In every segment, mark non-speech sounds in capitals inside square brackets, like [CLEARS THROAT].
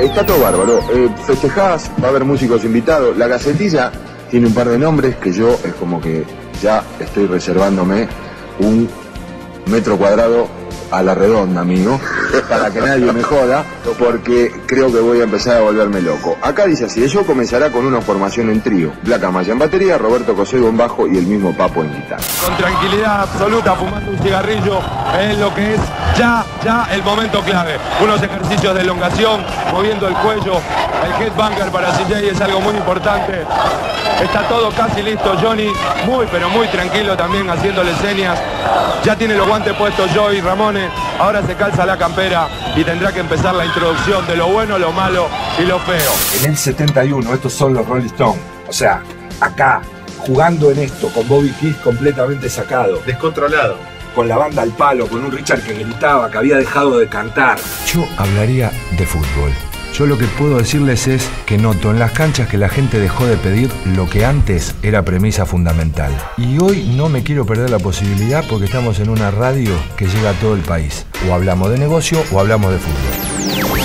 Está todo bárbaro. Festejadas eh, festejás, va a haber músicos invitados. La gacetilla tiene un par de nombres que yo es como que ya estoy reservándome un metro cuadrado a la redonda, amigo, para que nadie me joda, porque creo que voy a empezar a volverme loco. Acá dice así, yo comenzará con una formación en trío. Blanca Maya en batería, Roberto Cosego en bajo y el mismo Papo en guitarra. Con tranquilidad absoluta, fumando un cigarrillo, es lo que es ya, ya el momento clave. Unos ejercicios de elongación, moviendo el cuello, el headbanger para CJ es algo muy importante. Está todo casi listo, Johnny, muy pero muy tranquilo también haciéndole señas. Ya tiene los guantes puestos Joey Ramón ahora se calza la campera y tendrá que empezar la introducción de lo bueno, lo malo y lo feo. En el 71, estos son los Rolling Stones. O sea, acá, jugando en esto, con Bobby Kiss completamente sacado. Descontrolado. Con la banda al palo, con un Richard que gritaba, que había dejado de cantar. Yo hablaría de fútbol yo lo que puedo decirles es que noto en las canchas que la gente dejó de pedir lo que antes era premisa fundamental. Y hoy no me quiero perder la posibilidad porque estamos en una radio que llega a todo el país. O hablamos de negocio o hablamos de fútbol.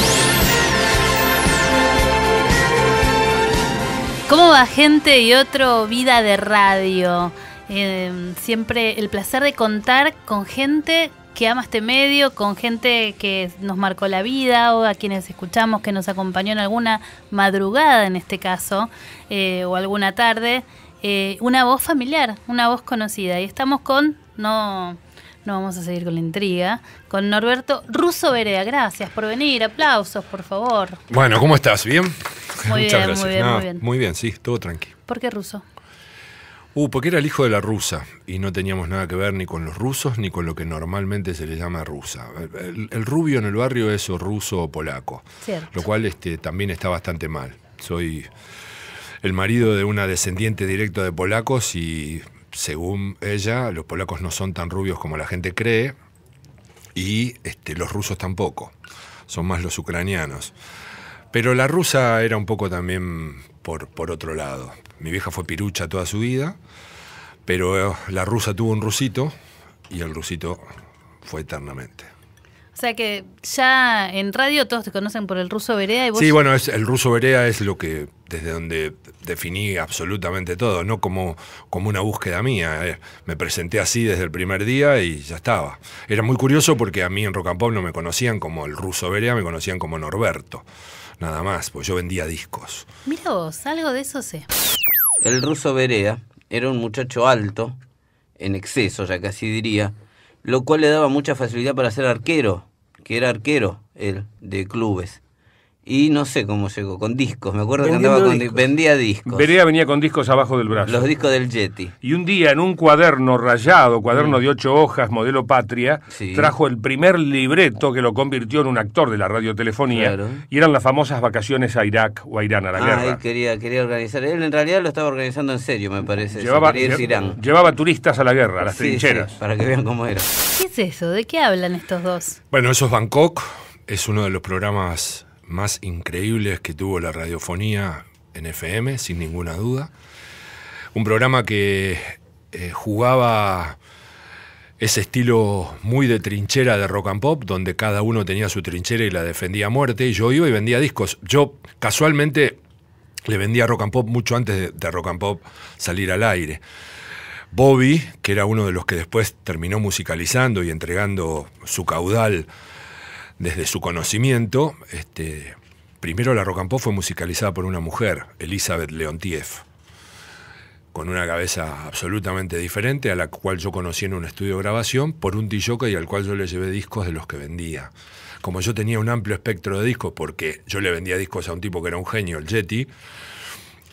¿Cómo va gente y otro vida de radio? Eh, siempre el placer de contar con gente que ama este medio, con gente que nos marcó la vida o a quienes escuchamos que nos acompañó en alguna madrugada en este caso eh, o alguna tarde. Eh, una voz familiar, una voz conocida. Y estamos con, no, no vamos a seguir con la intriga, con Norberto Russo Vereda Gracias por venir, aplausos, por favor. Bueno, ¿cómo estás? ¿Bien? Muy Muchas bien, gracias. Muy bien, muy bien, sí, todo tranquilo. ¿Por qué ruso? Uh, porque era el hijo de la rusa y no teníamos nada que ver ni con los rusos ni con lo que normalmente se le llama rusa. El, rubio en el barrio es o ruso o polaco, lo cual este, también está bastante mal. Soy el marido de una descendiente directa de polacos y según ella los polacos no son tan rubios como la gente cree y este, los rusos tampoco, son más los ucranianos. Pero la rusa era un poco también por otro lado. Mi vieja fue pirucha toda su vida, pero eh, la rusa tuvo un rusito y el rusito fue eternamente. O sea que ya en radio todos te conocen por el ruso Berea. Y vos sí, bueno, es, el ruso Berea es lo que desde donde definí absolutamente todo, no como, como una búsqueda mía. Eh. me presenté así desde el primer día y ya estaba. Era muy curioso porque a mí en Rock no me conocían como el ruso Berea, me conocían como Norberto nada más, pues yo vendía discos. Mira vos, algo de eso sé. El ruso Berea era un muchacho alto, en exceso ya casi diría, lo cual le daba mucha facilidad para ser arquero, que era arquero él, de clubes. Y no sé cómo llegó, con discos. Me acuerdo que andaba con discos. vendía discos. Perea venía con discos abajo del brazo. Los discos del Jetty Y un día, en un cuaderno rayado, cuaderno mm. de ocho hojas, modelo patria, trajo el primer libreto que lo convirtió en un actor de la radiotelefonía. Y eran las famosas vacaciones a Irak o a Irán, a la guerra. Él quería, quería organizar. Él en realidad lo estaba organizando en serio, me parece. Llevaba, turistas a la guerra, a las trincheras. para que vean cómo era. ¿Qué es eso? ¿De qué hablan estos dos? Bueno, eso es Bangkok. Es uno de los programas más increíbles que tuvo la radiofonía en FM, sin ninguna duda. Un programa que eh, jugaba ese estilo muy de trinchera de rock and pop, donde cada uno tenía su trinchera y la defendía a muerte, y yo iba y vendía discos. Yo casualmente le vendía rock and pop mucho antes de, de rock and pop salir al aire. Bobby, que era uno de los que después terminó musicalizando y entregando su caudal desde su conocimiento, este, primero la rock and fue musicalizada por una mujer, Elizabeth Leontief, con una cabeza absolutamente diferente a la cual yo conocí en un estudio de grabación por un tilloca y al cual yo le llevé discos de los que vendía. Como yo tenía un amplio espectro de discos, porque yo le vendía discos a un tipo que era un genio, el Jetty.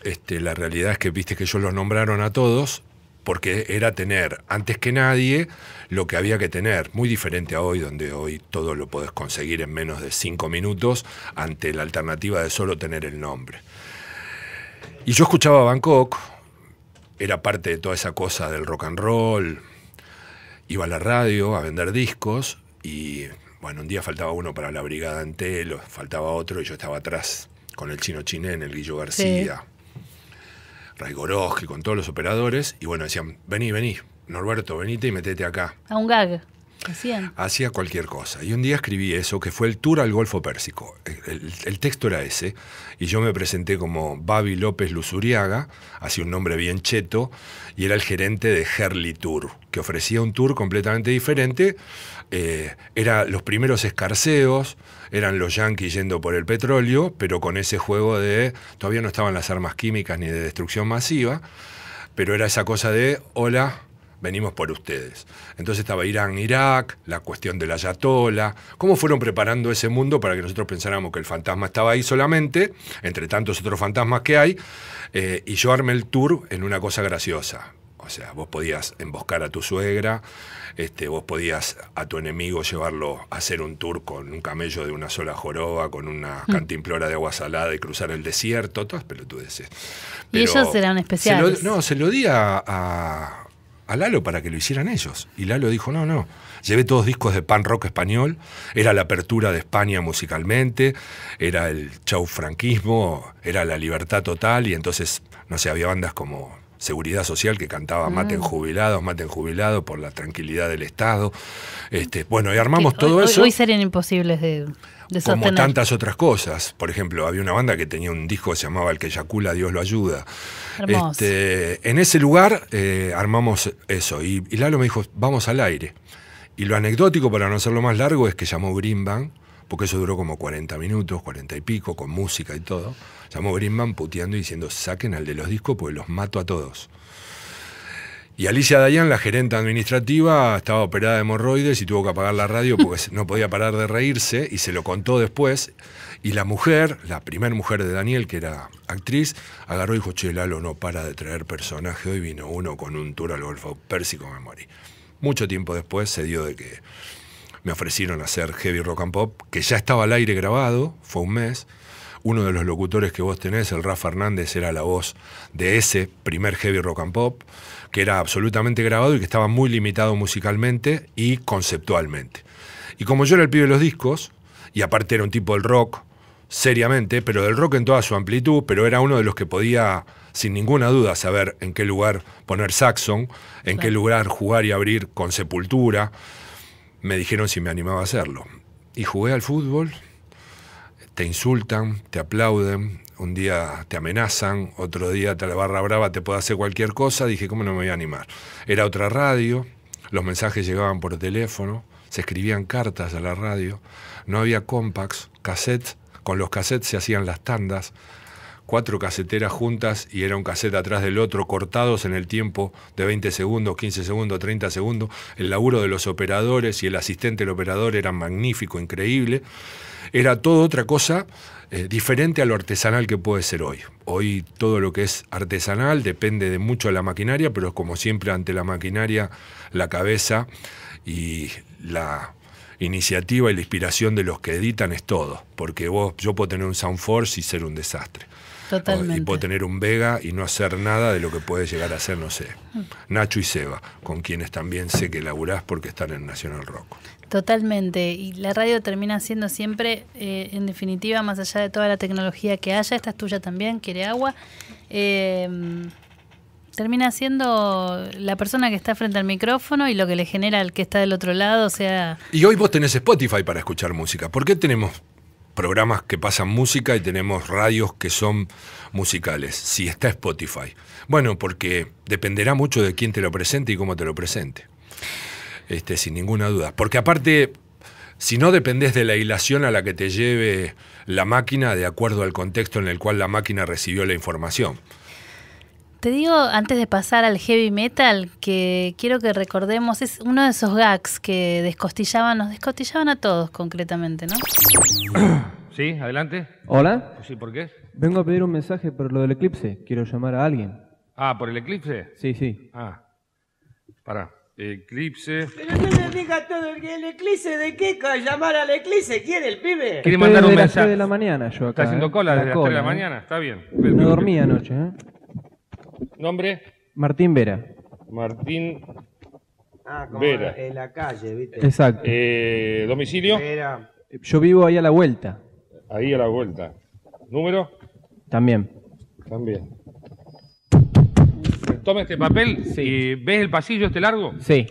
Este, la realidad es que viste que ellos los nombraron a todos porque era tener, antes que nadie, lo que había que tener, muy diferente a hoy, donde hoy todo lo podés conseguir en menos de cinco minutos, ante la alternativa de solo tener el nombre. Y yo escuchaba Bangkok, era parte de toda esa cosa del rock and roll, iba a la radio a vender discos y, bueno, un día faltaba uno para la brigada Antelo, faltaba otro y yo estaba atrás con el chino chiné en el Guillo García. Goroski, con todos los operadores, y bueno, decían, vení, vení, Norberto, venite y metete acá. A un gag. Hacía cualquier cosa. Y un día escribí eso, que fue el tour al Golfo Pérsico. El, texto era ese. Y yo me presenté como Babi López Lusuriaga, así un nombre bien cheto, y era el gerente de Herly Tour, que ofrecía un tour completamente diferente. Eran eh, era los primeros escarceos, eran los yanquis yendo por el petróleo, pero con ese juego de. Todavía no estaban las armas químicas ni de destrucción masiva, pero era esa cosa de: hola venimos por ustedes. Entonces estaba Irán, Irak, la cuestión de la Ayatola. cómo fueron preparando ese mundo para que nosotros pensáramos que el fantasma estaba ahí solamente, entre tantos otros fantasmas que hay, eh, y yo armé el tour en una cosa graciosa. O sea, vos podías emboscar a tu suegra, este, vos podías a tu enemigo llevarlo a hacer un tour con un camello de una sola joroba, con una mm. cantimplora de agua salada y cruzar el desierto, todas tú Pero y ellos eran especiales. no, se lo di a a Lalo para que lo hicieran ellos. Y Lalo dijo, no, no, llevé todos discos de pan rock español, era la apertura de España musicalmente, era el chau franquismo, era la libertad total y entonces, no sé, había bandas como Seguridad Social que cantaba mm. Maten jubilados, maten jubilados por la tranquilidad del Estado. Este, bueno, y armamos todo eso. Hoy serían imposibles de, Como tantas otras cosas. Por ejemplo, había una banda que tenía un disco que se llamaba El que eyacula, Dios lo ayuda. Este, en ese lugar eh, armamos eso. Y, Lalo me dijo, vamos al aire. Y lo anecdótico, para no hacerlo más largo, es que llamó Grimban porque eso duró como 40 minutos, 40 y pico, con música y todo. Llamó Greenman puteando y diciendo, saquen al de los discos porque los mato a todos. Y Alicia Dayan, la gerente administrativa, estaba operada de hemorroides y tuvo que apagar la radio porque [LAUGHS] no podía parar de reírse y se lo contó después. Y la mujer, la primer mujer de Daniel, que era actriz, agarró y dijo, che, Lalo, no para de traer personaje. Hoy vino uno con un tour al Golfo Pérsico, me Mucho tiempo después se dio de que me ofrecieron hacer Heavy Rock and Pop, que ya estaba al aire grabado, fue un mes. Uno de los locutores que vos tenés, el Rafa Fernández, era la voz de ese primer Heavy Rock and Pop, que era absolutamente grabado y que estaba muy limitado musicalmente y conceptualmente. Y como yo era el pibe de los discos, y aparte era un tipo del rock, seriamente, pero del rock en toda su amplitud, pero era uno de los que podía, sin ninguna duda, saber en qué lugar poner Saxon, en qué lugar jugar y abrir con Sepultura, me dijeron si me animaba a hacerlo. Y jugué al fútbol, te insultan, te aplauden, un día te amenazan, otro día te la barra brava te puede hacer cualquier cosa, dije, ¿cómo no me voy a animar? Era otra radio, los mensajes llegaban por teléfono, se escribían cartas a la radio, no había compacts, cassettes, con los cassettes se hacían las tandas, cuatro caseteras juntas y era un casete atrás del otro, cortados en el tiempo de 20 segundos, 15 segundos, 30 segundos. El laburo de los operadores y el asistente del operador era magnífico, increíble. Era todo otra cosa eh, diferente a lo artesanal que puede ser hoy. Hoy todo lo que es artesanal depende de mucho de la maquinaria, pero como siempre ante la maquinaria, la cabeza y la iniciativa y la inspiración de los que editan es todo, porque vos, yo puedo tener un Soundforce y ser un desastre. Totalmente. y tener un Vega y no hacer nada de lo que puede llegar a hacer, no sé, Nacho y Seba, con quienes también sé que laburás porque están en Nacional Rock. Totalmente, y la radio termina siendo siempre, eh, en definitiva, más allá de toda la tecnología que haya, esta es tuya también, quiere agua, eh, termina siendo la persona que está frente al micrófono y lo que le genera al que está del otro lado, o sea... Y hoy vos tenés Spotify para escuchar música, ¿por qué tenemos programas que pasan música y tenemos radios que son musicales, si está Spotify. Bueno, porque dependerá mucho de quién te lo presente y cómo te lo presente. Este, sin ninguna duda. Porque aparte, si no dependés de la hilación a la que te lleve la máquina de acuerdo al contexto en el cual la máquina recibió la información. Te digo, antes de pasar al heavy metal, que quiero que recordemos, es uno de esos gags que descostillaban, nos descostillaban a todos concretamente, ¿no? [COUGHS] Sí, adelante. Hola. Sí, ¿por qué? Vengo a pedir un mensaje por lo del eclipse. Quiero llamar a alguien. Ah, ¿por el eclipse? Sí, sí. Ah, pará. Eclipse. Pero no le diga todo el eclipse de qué, llamar al eclipse, ¿quiere el pibe? Quiere mandar un mensaje. de la mañana yo acá. Está haciendo ¿eh? cola desde las 3 de la ¿eh? mañana, está bien. No dormí anoche, ¿eh? ¿Nombre? Martín Vera. Martín ah, como Vera. En la calle, ¿viste? Exacto. Eh, ¿Domicilio? Vera. Yo vivo ahí a la vuelta. Ahí a la vuelta. ¿Número? También. También. Toma este papel sí. y ves el pasillo este largo. Sí.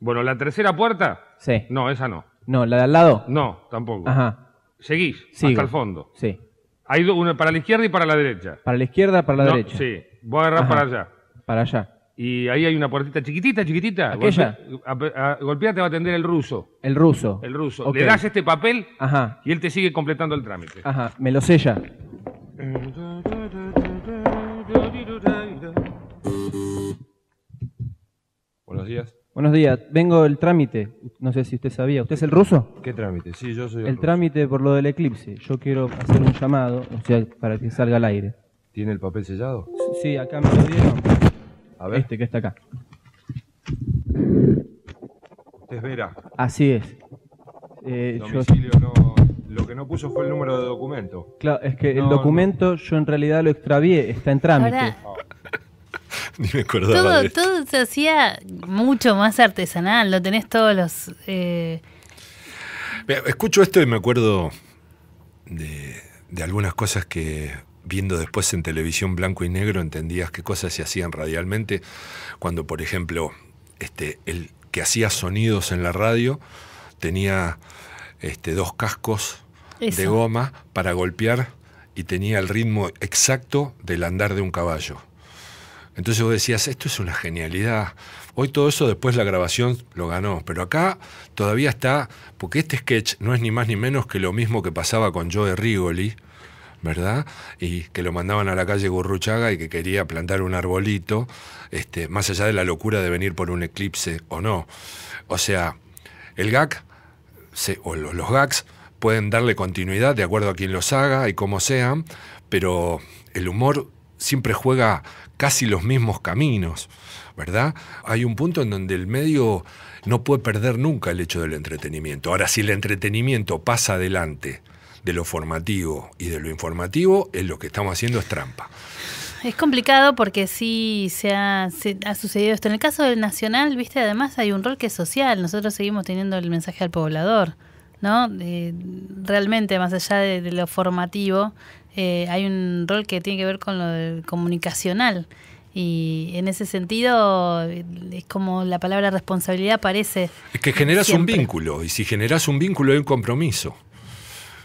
Bueno, la tercera puerta. Sí. No, esa no. No, la de al lado. No, tampoco. Ajá. Seguís hasta el fondo. Sí. Hay una para la izquierda y para la derecha. Para la izquierda, para la derecha. Sí. Voy a agarrar para allá. Para allá. Y ahí hay una puertita chiquitita, chiquitita. Aquella. Golpea, te va a atender el ruso. El ruso. El ruso. Le das este papel Ajá. y él te sigue completando el trámite. Ajá, me lo sella. Buenos días. Buenos días, vengo el trámite, no sé si usted sabía, ¿usted es el ruso? ¿Qué trámite? Sí, yo soy el, el trámite por lo del eclipse, yo quiero hacer un llamado, o sea, para que salga al aire. ¿Tiene el papel sellado? Sí, acá me lo dieron. A ver. Este que está acá. es Vera. Así es. Eh, lo que no puso fue el número de documento. Claro, es que el documento yo en realidad lo extravié, está en trámite. Ah. [LAUGHS] Ni me acordaba. Todo, de todo se hacía mucho más artesanal, lo tenés todos los. Eh, escucho esto y me acuerdo de, de algunas cosas que viendo después en televisión blanco y negro entendías qué cosas se hacían radialmente, cuando por ejemplo este, el que hacía sonidos en la radio tenía este, dos cascos de goma para golpear y tenía el ritmo exacto del andar de un caballo. Entonces vos decías, esto es una genialidad. Hoy todo eso después la grabación lo ganó, pero acá todavía está, porque este sketch no es ni más ni menos que lo mismo que pasaba con Joe Rigoli, ¿verdad? Y que lo mandaban a la calle Gurruchaga y que quería plantar un arbolito, este, más allá de la locura de venir por un eclipse o no. O sea, el gag o los, gags pueden darle continuidad de acuerdo a quien los haga y cómo sean, pero el humor siempre juega casi los mismos caminos, ¿verdad? Hay un punto en donde el medio no puede perder nunca el hecho del entretenimiento. Ahora, si el entretenimiento pasa adelante de lo formativo y de lo informativo, es lo que estamos haciendo es trampa. Es complicado porque sí se ha, sucedido esto. En el caso del Nacional, viste, además hay un rol que es social. Nosotros seguimos teniendo el mensaje al poblador, ¿no? realmente, más allá de, lo formativo, eh, hay un rol que tiene que ver con lo comunicacional. Y en ese sentido, es como la palabra responsabilidad parece Es que generas un vínculo, y si generas un vínculo hay un compromiso.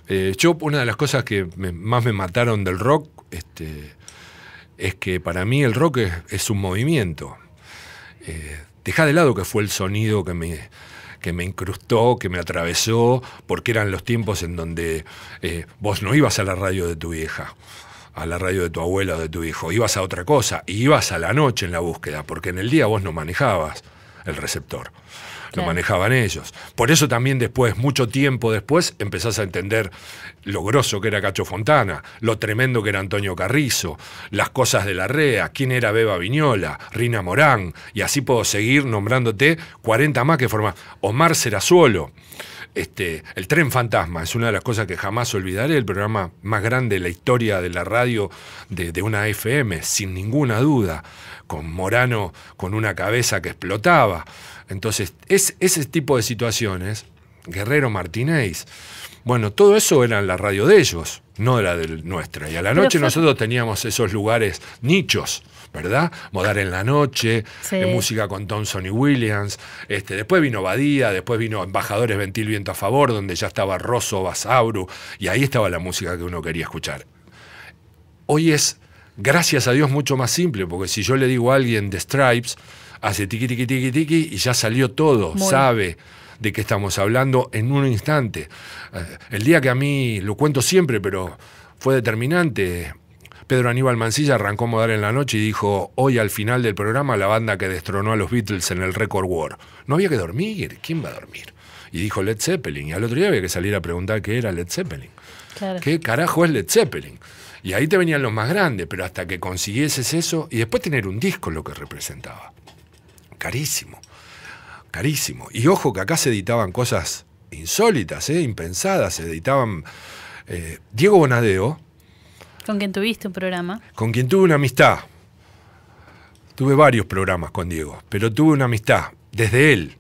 Eh, yo, una de las cosas que más me mataron del rock este, es que para mí el rock es, un movimiento. Eh, deja de lado que fue el sonido que me, incrustó, que me atravesó, porque eran los tiempos en donde eh, vos no ibas a la radio de tu vieja a la radio de tu abuela o de tu hijo, ibas a otra cosa, y ibas a la noche en la búsqueda, porque en el día vos no manejabas el receptor lo manejaban ellos. Por eso también después, mucho tiempo después, empezás a entender lo grosso que era Cacho Fontana, lo tremendo que era Antonio Carrizo, las cosas de la REA, quién era Beba Viñola, Rina Morán, y así puedo seguir nombrándote 40 más que forma Omar Serazuelo. Este, el tren fantasma es una de las cosas que jamás olvidaré, el programa más grande de la historia de la radio de, una FM, sin ninguna duda, con Morano con una cabeza que explotaba. Entonces, es, ese tipo de situaciones, Guerrero Martínez, bueno, todo eso era la radio de ellos, no era de nuestra. Y a la noche nosotros teníamos esos lugares nichos ¿verdad? Modar en la noche, eh, música con Thompson y Williams. Este, después vino Badía, después vino Embajadores Ventil Viento a Favor, donde ya estaba Rosso, Basauru, y ahí estaba la música que uno quería escuchar. Hoy es, gracias a Dios, mucho más simple, porque si yo le digo a alguien de Stripes, hace tiki tiki tiki tiki y ya salió todo, sabe de qué estamos hablando en un instante. Eh, el día que a mí, lo cuento siempre, pero fue determinante, Pedro Aníbal Mancilla arrancó a modar en la noche y dijo, hoy al final del programa la banda que destronó a los Beatles en el Record War. No había que dormir, ¿quién va a dormir? Y dijo Led Zeppelin, y al otro día había que salir a preguntar qué era Led Zeppelin. ¿Qué carajo es Led Zeppelin? Y ahí te venían los más grandes, pero hasta que consiguieses eso y después tener un disco lo que representaba. Carísimo, carísimo. Y ojo que acá se editaban cosas insólitas, ¿eh? impensadas, se editaban... Eh, Diego Bonadeo, con quien tuviste un programa. Con quien tuve una amistad. Tuve varios programas con Diego, pero tuve una amistad desde él,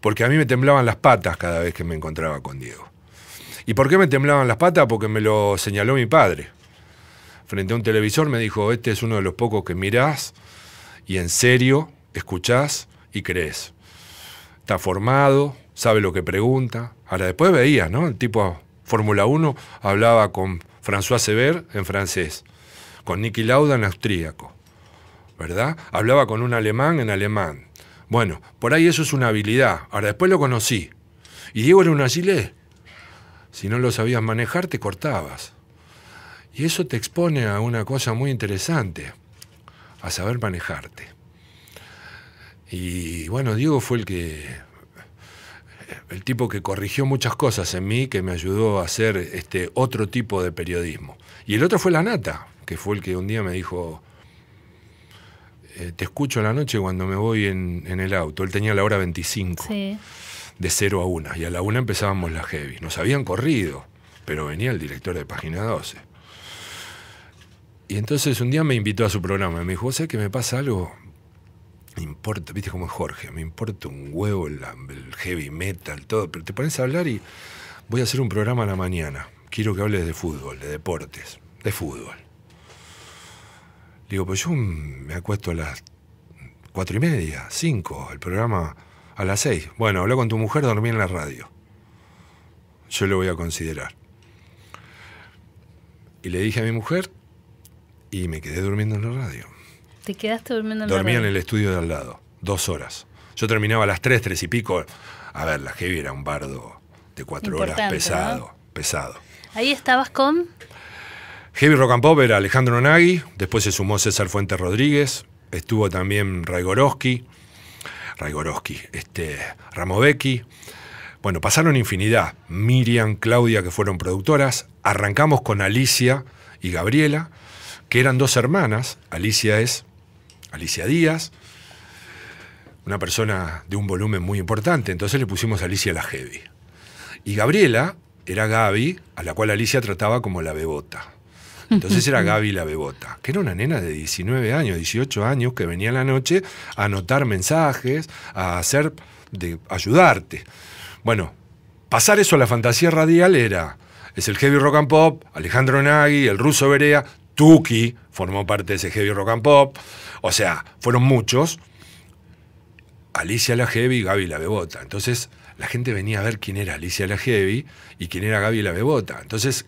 porque a mí me temblaban las patas cada vez que me encontraba con Diego. ¿Y por qué me temblaban las patas? Porque me lo señaló mi padre. Frente a un televisor me dijo, este es uno de los pocos que mirás y en serio escuchás y crees. Está formado, sabe lo que pregunta. Ahora después veía, ¿no? El tipo Fórmula 1 hablaba con François Sever en francés, con Niki Lauda en austríaco, ¿verdad? Hablaba con un alemán en alemán. Bueno, por ahí eso es una habilidad. Ahora, después lo conocí. Y Diego era un agilé. Si no lo sabías manejar, te cortabas. Y eso te expone a una cosa muy interesante, a saber manejarte. Y bueno, Diego fue el que el tipo que corrigió muchas cosas en mí, que me ayudó a hacer este otro tipo de periodismo. Y el otro fue la nata, que fue el que un día me dijo, eh, te escucho a la noche cuando me voy en, el auto. Él tenía la hora 25, de 0 a 1, y a la 1 empezábamos la heavy. Nos habían corrido, pero venía el director de Página 12. Y entonces un día me invitó a su programa. Me dijo, ¿sabes que me pasa algo? me importa, viste como Jorge, me importa un huevo el, heavy metal, todo, pero te pones a hablar y voy a hacer un programa a la mañana. Quiero que hables de fútbol, de deportes, de fútbol. Digo, pues yo me acuesto a las cuatro y media, cinco, el programa a las seis. Bueno, habló con tu mujer, dormí en la radio. Yo lo voy a considerar. Y le dije a mi mujer y me quedé durmiendo en la radio. ¿Te quedaste durmiendo en Dormía en el estudio de al lado, dos horas. Yo terminaba a las tres, tres y pico. A ver, la Heavy era un bardo de cuatro horas, pesado, pesado. Ahí estabas con... Heavy Rock and Pop era Alejandro Nagui, después se sumó César Fuentes Rodríguez, estuvo también Ray Raigorowski, este, Ramovecki. Bueno, pasaron infinidad. Miriam, Claudia, que fueron productoras. Arrancamos con Alicia y Gabriela, que eran dos hermanas. Alicia es Alicia Díaz, una persona de un volumen muy importante, entonces le pusimos a Alicia la Heavy. Y Gabriela era Gaby, a la cual Alicia trataba como la bebota. Entonces era [LAUGHS] Gaby la bebota, que era una nena de 19 años, 18 años, que venía en la noche a anotar mensajes, a hacer, de ayudarte. Bueno, pasar eso a la fantasía radial era, es el heavy rock and pop, Alejandro Nagui, el ruso Berea, Tuki formó parte de ese heavy rock and pop, o sea, fueron muchos. Alicia la Heavy y Gaby la Bebota. Entonces, la gente venía a ver quién era Alicia la Heavy y quién era Gaby la Bebota. Entonces,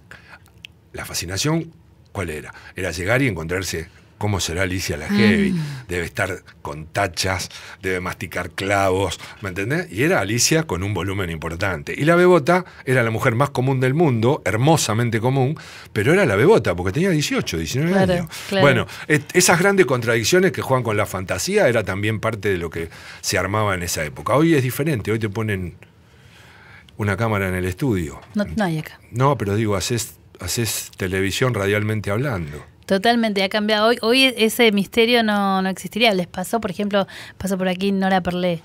la fascinación, ¿cuál era? Era llegar y encontrarse ¿Cómo será Alicia la Heavy? Debe estar con tachas, debe masticar clavos, ¿me entendés? Y era Alicia con un volumen importante. Y la bebota era la mujer más común del mundo, hermosamente común, pero era la bebota porque tenía 18, 19 años. Bueno, esas grandes contradicciones que juegan con la fantasía era también parte de lo que se armaba en esa época. Hoy es diferente, hoy te ponen una cámara en el estudio. No, hay acá. No, pero digo, haces televisión radialmente hablando. Totalmente, ha cambiado. Hoy, e-, ese misterio no, no existiría. Les pasó, por ejemplo, pasó por aquí Nora Perlé,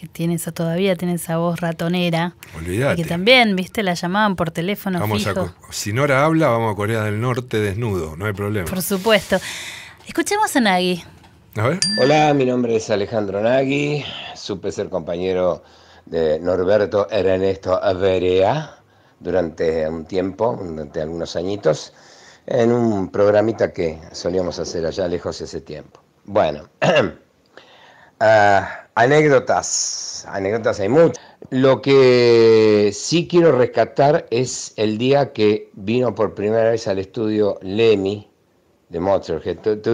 que tiene esa, todavía tiene esa voz ratonera. Olvidate. Y que también, viste, la llamaban por teléfono. fijo. si Nora habla, vamos a Corea del Norte desnudo, no hay problema. Por supuesto. Escuchemos a Nagui. A ver. Hola, mi nombre es Alejandro Nagui. Supe ser compañero de Norberto Ernesto Averea durante un tiempo, durante algunos añitos en un programita que solíamos hacer allá lejos ese tiempo. Bueno, [CLEARS THROAT] ah, anécdotas, anécdotas hay muchas. Lo que sí quiero rescatar es el día que vino por primera vez al estudio LEMI de Mozart.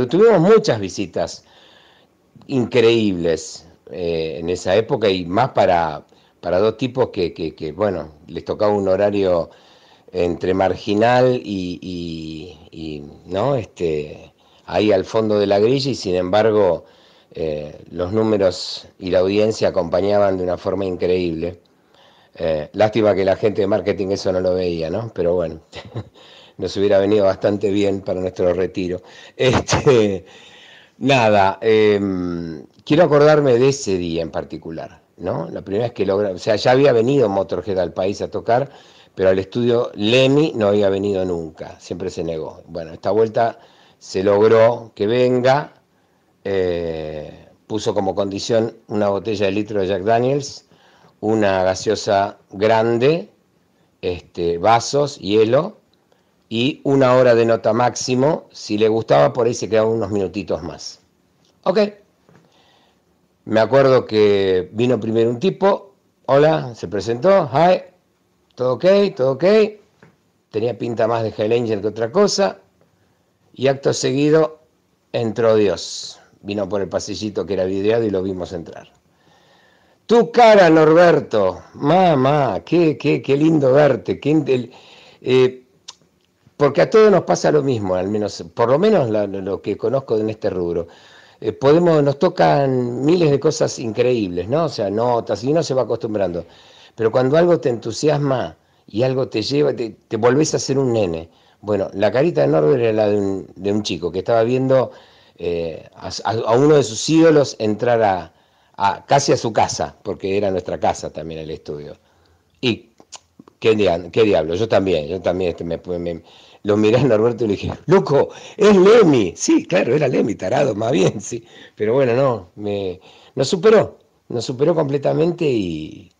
tuvimos muchas visitas increíbles eh, en esa época y más para, para dos tipos que, bueno, les tocaba un horario entre marginal y, no este ahí al fondo de la grilla y sin embargo eh, los números y la audiencia acompañaban de una forma increíble eh, lástima que la gente de marketing eso no lo veía no pero bueno [LAUGHS] nos hubiera venido bastante bien para nuestro retiro este, nada em, quiero acordarme de ese día en particular no la primera vez que logra o sea ya había venido Motorhead al país a tocar pero al estudio Lemi no había venido nunca, siempre se negó. Bueno, esta vuelta se logró que venga, eh, puso como condición una botella de litro de Jack Daniels, una gaseosa grande, este, vasos, hielo y una hora de nota máximo. Si le gustaba, por ahí se quedaban unos minutitos más. Ok. Me acuerdo que vino primero un tipo. Hola, se presentó. Hi, todo ok, todo ok. Tenía pinta más de Hell Angel que otra cosa. Y acto seguido entró Dios. Vino por el pasillito que era vidriado y lo vimos entrar. Tu cara, Norberto. Mamá, qué, qué, qué lindo verte. Qué, eh, porque a todos nos pasa lo mismo, al menos, por lo menos lo que conozco en este rubro. Eh, podemos, nos tocan miles de cosas increíbles, ¿no? O sea, notas, y uno se va acostumbrando. Pero cuando algo te entusiasma y algo te lleva, te, volvés a ser un nene. Bueno, la carita de Norbert era la de un, chico que estaba viendo eh, a, uno de sus ídolos entrar a, casi a su casa, porque era nuestra casa también el estudio. Y qué, diablo, yo también, yo también este, me, lo miré a Norberto y le dije, loco, es Lemi. Sí, claro, era Lemi, tarado, más bien, sí. Pero bueno, no, me, nos superó, nos superó completamente y,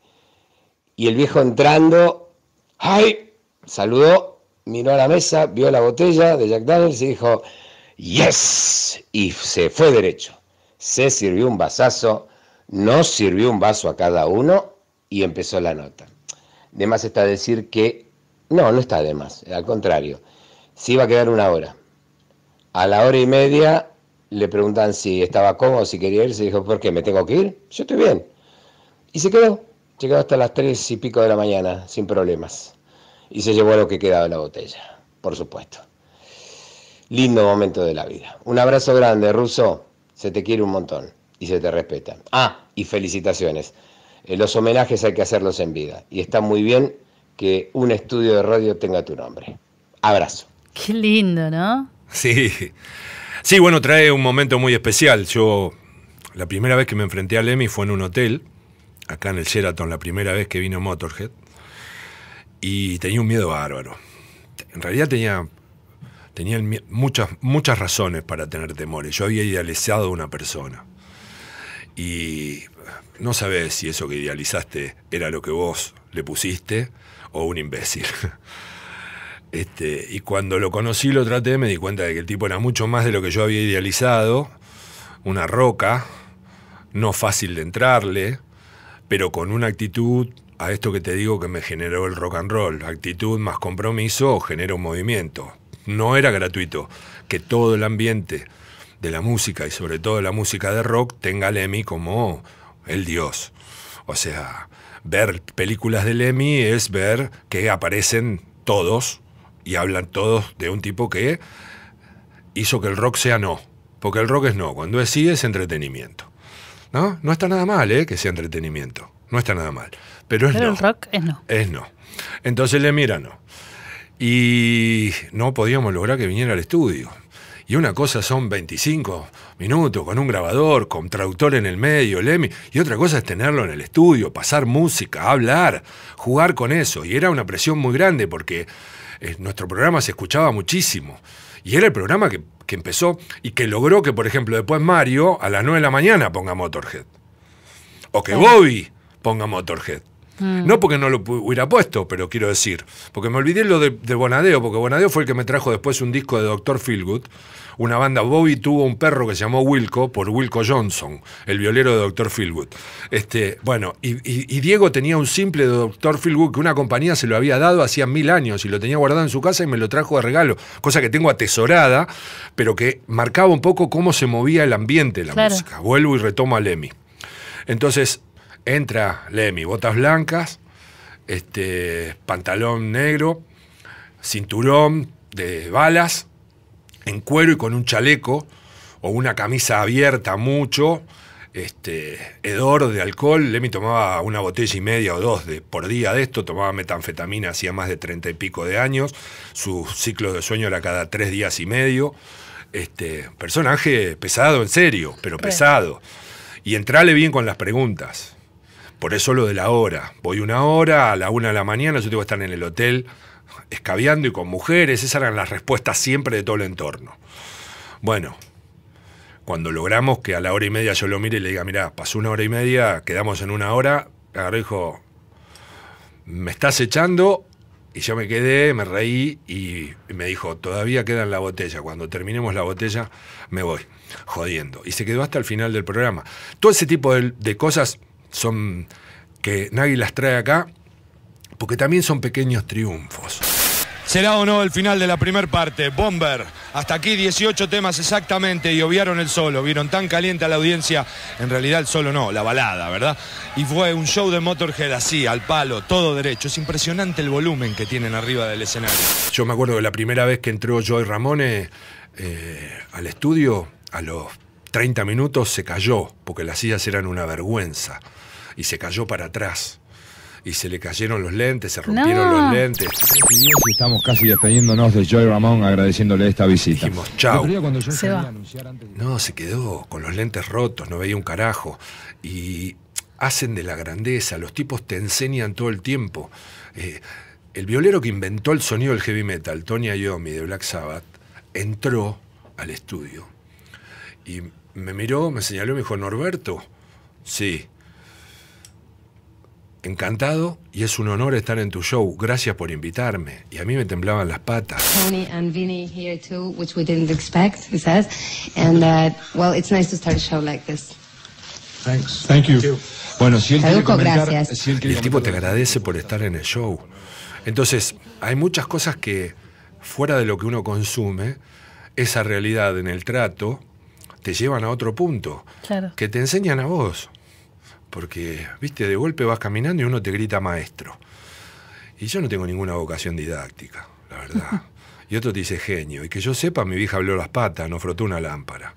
y el viejo entrando, ¡ay! Saludó, miró a la mesa, vio la botella de Jack Daniels y dijo, ¡yes! Y se fue derecho. Se sirvió un vasazo, no sirvió un vaso a cada uno y empezó la nota. De más está decir que, no, no está de más, al contrario, se iba a quedar una hora. A la hora y media le preguntan si estaba cómodo, si quería ir, se dijo, ¿por qué? ¿Me tengo que ir? Yo estoy bien. Y se quedó. Llegó hasta las tres y pico de la mañana, sin problemas. Y se llevó lo que quedaba en la botella, por supuesto. Lindo momento de la vida. Un abrazo grande, Russo, Se te quiere un montón y se te respeta. Ah, y felicitaciones. Eh, los homenajes hay que hacerlos en vida. Y está muy bien que un estudio de radio tenga tu nombre. Abrazo. Qué lindo, ¿no? Sí. Sí, bueno, trae un momento muy especial. Yo, la primera vez que me enfrenté a Lemmy fue en un hotel acá en el Sheraton la primera vez que vino Motorhead y tenía un miedo bárbaro. En realidad tenía, tenía muchas, muchas razones para tener temores. Yo había idealizado una persona y no sabes si eso que idealizaste era lo que vos le pusiste o un imbécil. [LAUGHS] Este, y cuando lo conocí, lo traté, me di cuenta de que el tipo era mucho más de lo que yo había idealizado, una roca, no fácil de entrarle, pero con una actitud a esto que te digo que me generó el rock and roll, actitud más compromiso genera un movimiento. No era gratuito que todo el ambiente de la música y sobre todo la música de rock tenga a Lemmy como el dios. O sea, ver películas de Lemmy es ver que aparecen todos y hablan todos de un tipo que hizo que el rock sea no, porque el rock es no, cuando es sí es entretenimiento. ¿no? No está nada mal, ¿eh? Que sea entretenimiento. No está nada mal. Pero es no. el rock es no. no. Entonces le mira no. Y no podíamos lograr que viniera al estudio. Y una cosa son 25 minutos con un grabador, con traductor en el medio, Lemmy. Y otra cosa es tenerlo en el estudio, pasar música, hablar, jugar con eso. Y era una presión muy grande porque eh, nuestro programa se escuchaba muchísimo. Y era el programa que que empezó y que logró que, por ejemplo, después Mario a las 9 de la mañana ponga Motorhead. O que Bobby ponga Motorhead. Mm. No porque no lo hubiera puesto, pero quiero decir, porque me olvidé lo de, Bonadeo, porque Bonadeo fue el que me trajo después un disco de Dr. Feelgood, una banda, Bobby tuvo un perro que se llamó Wilco por Wilco Johnson, el violero de Dr. Feelgood. Este, bueno, y, Diego tenía un simple de Dr. Feelgood que una compañía se lo había dado hacía mil años y lo tenía guardado en su casa y me lo trajo de regalo, cosa que tengo atesorada, pero que marcaba un poco cómo se movía el ambiente de la música. Vuelvo y retomo a Lemmy. Entonces, Entra Lemmy, botas blancas, este, pantalón negro, cinturón de balas, en cuero y con un chaleco o una camisa abierta mucho, este, hedor de alcohol. Lemi tomaba una botella y media o dos de, por día de esto, tomaba metanfetamina hacía más de treinta y pico de años, su ciclo de sueño era cada tres días y medio. Este, personaje pesado en serio, pero pesado. Y entrale bien con las preguntas. Por eso lo de la hora. Voy una hora, a la una de la mañana yo tengo que estar en el hotel escabeando y con mujeres. Esas eran las respuestas siempre de todo el entorno. Bueno, cuando logramos que a la hora y media yo lo mire y le diga, mira pasó una hora y media, quedamos en una hora, agarró y dijo, me estás echando y yo me quedé, me reí y me dijo, todavía queda en la botella, cuando terminemos la botella me voy, jodiendo. Y se quedó hasta el final del programa. Todo ese tipo de cosas son que nadie las trae acá, porque también son pequeños triunfos. ¿Será o no el final de la primera parte? Bomber. Hasta aquí 18 temas exactamente y obviaron el solo. Vieron tan caliente a la audiencia. En realidad el solo no, la balada, ¿verdad? Y fue un show de Motorhead así, al palo, todo derecho. Es impresionante el volumen que tienen arriba del escenario. Yo me acuerdo de la primera vez que entró Joy Ramone eh, al estudio, a los 30 minutos se cayó, porque las sillas eran una vergüenza, y se cayó para atrás. Y se le cayeron los lentes, se rompieron los lentes. estamos casi despidiéndonos de Joy Ramón agradeciéndole esta visita. Dijimos, chau. No, se quedó con los lentes rotos, no veía un carajo. Y hacen de la grandeza, los tipos te enseñan todo el tiempo. Eh, el violero que inventó el sonido del heavy metal, Tony Iommi de Black Sabbath, entró al estudio y me miró, me señaló y me dijo, Norberto, sí, encantado y es un honor estar en tu show. Gracias por invitarme. Y a mí me temblaban las patas. Tony and Vinny here too, which we didn't expect, he says. And uh, well, it's nice to start a show like this. Thanks. Thank you. Bueno, si él gracias. el tipo te agradece por estar en el show. Entonces, hay muchas cosas que fuera de lo que uno consume, esa realidad en el trato te llevan a otro punto, que te enseñan a vos. Porque, viste, de golpe vas caminando y uno te grita maestro. Y yo no tengo ninguna vocación didáctica, la verdad. [LAUGHS] y otro te dice genio. Y que yo sepa, mi vieja habló las patas, no frotó una lámpara.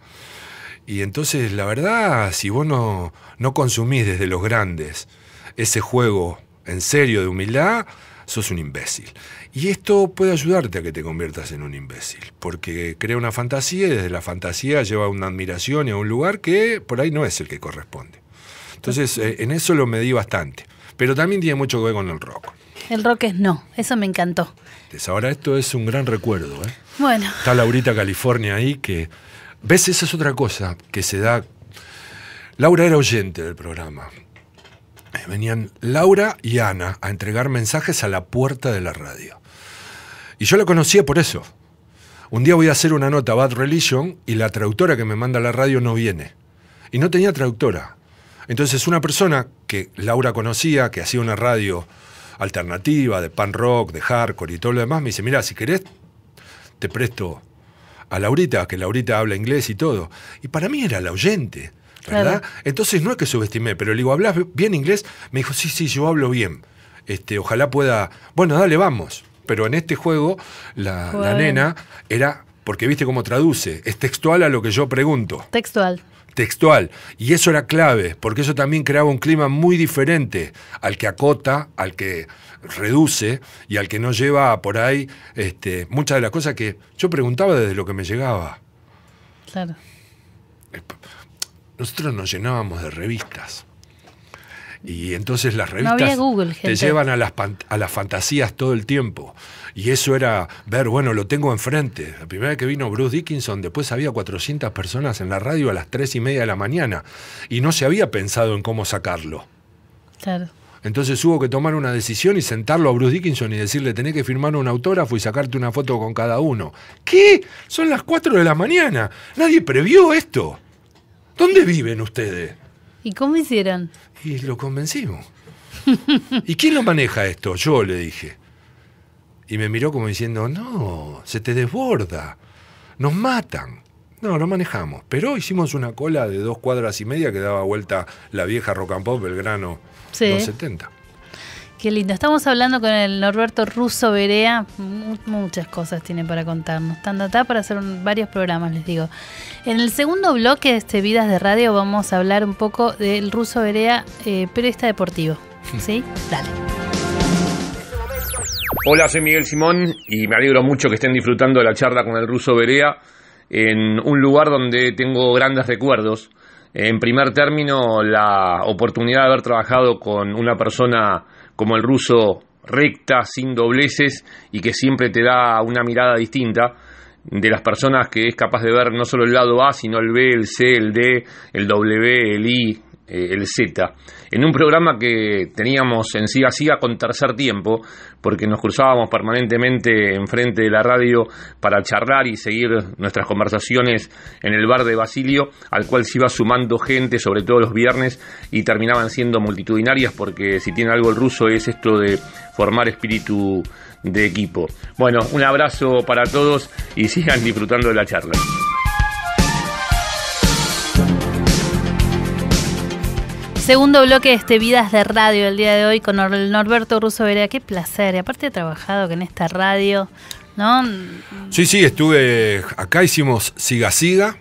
Y entonces, la verdad, si vos no, no consumís desde los grandes ese juego en serio de humildad, sos un imbécil. Y esto puede ayudarte a que te conviertas en un imbécil, porque crea una fantasía y desde la fantasía lleva una admiración y a un lugar que por ahí no es el que corresponde. Entonces, eh, en eso lo medí bastante. Pero también tiene mucho que ver con el rock. El rock es no, eso me encantó. Entonces, ahora esto es un gran recuerdo. ¿eh? Bueno. Está Laurita California ahí que... ¿Ves? Esa es otra cosa que se da... Laura era oyente del programa. Eh, venían Laura y Ana a entregar mensajes a la puerta de la radio. Y yo la conocía por eso. Un día voy a hacer una nota Bad Religion y la traductora que me manda a la radio no viene. Y no tenía traductora. Entonces una persona que Laura conocía, que hacía una radio alternativa de pan rock, de hardcore y todo lo demás, me dice, mira, si querés, te presto a Laurita, que Laurita habla inglés y todo. Y para mí era la oyente, ¿verdad? Entonces no es que subestimé, pero le digo, ¿hablas bien inglés? Me dijo, sí, sí, yo hablo bien. Este, ojalá pueda, bueno, dale, vamos pero en este juego la, nena era, porque viste cómo traduce, es textual a lo que yo pregunto. Textual textual. Y eso era clave, porque eso también creaba un clima muy diferente al que acota, al que reduce y al que no lleva por ahí este, muchas de las cosas que yo preguntaba desde lo que me llegaba. Claro. Nosotros nos llenábamos de revistas. Y entonces las revistas te llevan a las, a las fantasías todo el tiempo. Y eso era ver, bueno, lo tengo enfrente. La primera vez que vino Bruce Dickinson, después había 400 personas en la radio a las 3 y media de la mañana. Y no se había pensado en cómo sacarlo. Claro. Entonces hubo que tomar una decisión y sentarlo a Bruce Dickinson y decirle, tenés que firmar un autógrafo y sacarte una foto con cada uno. ¿Qué? Son las 4 de la mañana. Nadie previó esto. ¿Dónde viven ustedes? ¿Y cómo hicieron? Y lo convencimos. [LAUGHS] ¿Y quién lo maneja esto? Yo le dije. Y me miró como diciendo, no, se te desborda, nos matan. No, lo manejamos. Pero hicimos una cola de dos cuadras y media que daba vuelta la vieja Rock and Pop Belgrano sí. 270. Qué lindo. Estamos hablando con el Norberto Russo Berea. muchas cosas tiene para contarnos. está para hacer varios programas, les digo. En el segundo bloque de este Vidas de Radio vamos a hablar un poco del Russo Berea, eh, periodista deportivo. Hmm. ¿Sí? Dale. Hola, soy Miguel Simón y me alegro mucho que estén disfrutando de la charla con el Russo Berea en un lugar donde tengo grandes recuerdos. En primer término, la oportunidad de haber trabajado con una persona como el ruso recta, sin dobleces y que siempre te da una mirada distinta de las personas que es capaz de ver no solo el lado A, sino el B, el C, el D, el W, el I, eh, el Z, en un programa que teníamos en Siga Siga con tercer tiempo, porque nos cruzábamos permanentemente enfrente de la radio para charlar y seguir nuestras conversaciones en el bar de Basilio, al cual se iba sumando gente, sobre todo los viernes, y terminaban siendo multitudinarias, porque si tiene algo el ruso es esto de formar espíritu de equipo. Bueno, un abrazo para todos y sigan disfrutando de la charla. segundo bloque de este Vidas de Radio el día de hoy con Norberto Russo Verea. Qué placer. Y aparte he trabajado en esta radio, ¿no? Sí, sí, estuve. Acá hicimos Siga Siga,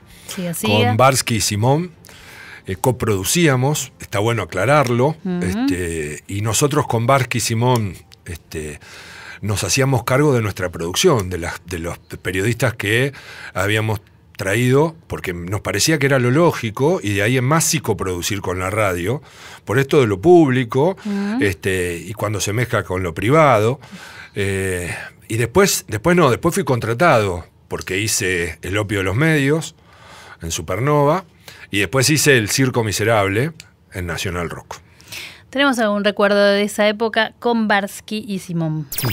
con Barsky y Simón. Eh, coproducíamos, está bueno aclararlo. este, y nosotros con Barsky y Simón. Este, nos hacíamos cargo de nuestra producción, de, de los periodistas que habíamos traído porque nos parecía que era lo lógico y de ahí es más psicoproducir con la radio, por esto de lo público este, y cuando se mezcla con lo privado. Eh, y después, después no, después fui contratado porque hice El opio de los medios en Supernova y después hice El circo miserable en Nacional Rock. ¿Tenemos algún recuerdo de esa época con Barsky y Simón? Sí.